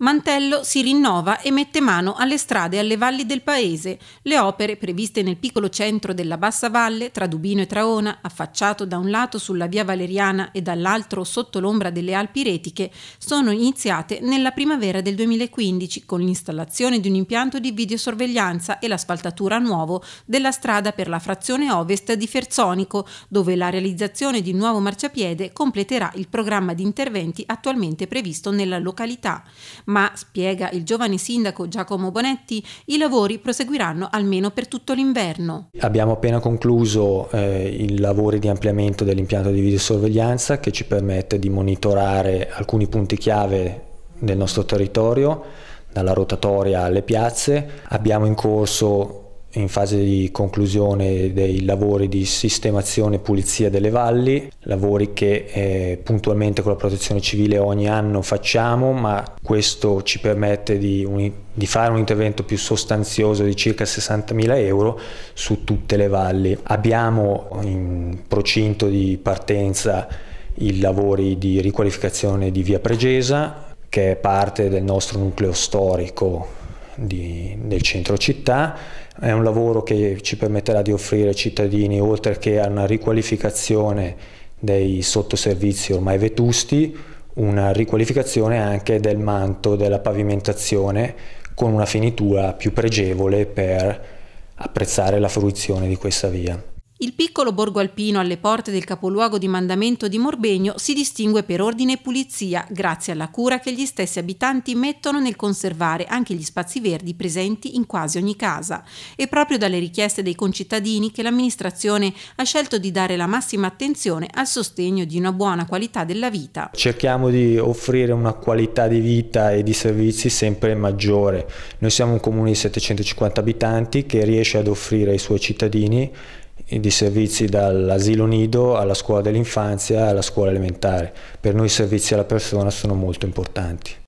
Mantello si rinnova e mette mano alle strade e alle valli del paese. Le opere, previste nel piccolo centro della Bassa Valle, tra Dubino e Traona, affacciato da un lato sulla via Valeriana e dall'altro sotto l'ombra delle Alpi Retiche, sono iniziate nella primavera del 2015 con l'installazione di un impianto di videosorveglianza e l'asfaltatura nuovo della strada per la frazione ovest di Ferzonico, dove la realizzazione di un nuovo marciapiede completerà il programma di interventi attualmente previsto nella località ma, spiega il giovane sindaco Giacomo Bonetti, i lavori proseguiranno almeno per tutto l'inverno. Abbiamo appena concluso eh, i lavori di ampliamento dell'impianto di videosorveglianza che ci permette di monitorare alcuni punti chiave del nostro territorio, dalla rotatoria alle piazze. Abbiamo in corso in fase di conclusione dei lavori di sistemazione e pulizia delle valli, lavori che eh, puntualmente con la protezione civile ogni anno facciamo, ma questo ci permette di, un, di fare un intervento più sostanzioso di circa 60.000 euro su tutte le valli. Abbiamo in procinto di partenza i lavori di riqualificazione di Via Pregesa, che è parte del nostro nucleo storico di, del centro città, è un lavoro che ci permetterà di offrire ai cittadini, oltre che a una riqualificazione dei sottoservizi ormai vetusti, una riqualificazione anche del manto, della pavimentazione, con una finitura più pregevole per apprezzare la fruizione di questa via. Il piccolo borgo alpino alle porte del capoluogo di mandamento di Morbegno si distingue per ordine e pulizia, grazie alla cura che gli stessi abitanti mettono nel conservare anche gli spazi verdi presenti in quasi ogni casa. È proprio dalle richieste dei concittadini che l'amministrazione ha scelto di dare la massima attenzione al sostegno di una buona qualità della vita. Cerchiamo di offrire una qualità di vita e di servizi sempre maggiore. Noi siamo un comune di 750 abitanti che riesce ad offrire ai suoi cittadini di servizi dall'asilo nido alla scuola dell'infanzia alla scuola elementare. Per noi i servizi alla persona sono molto importanti.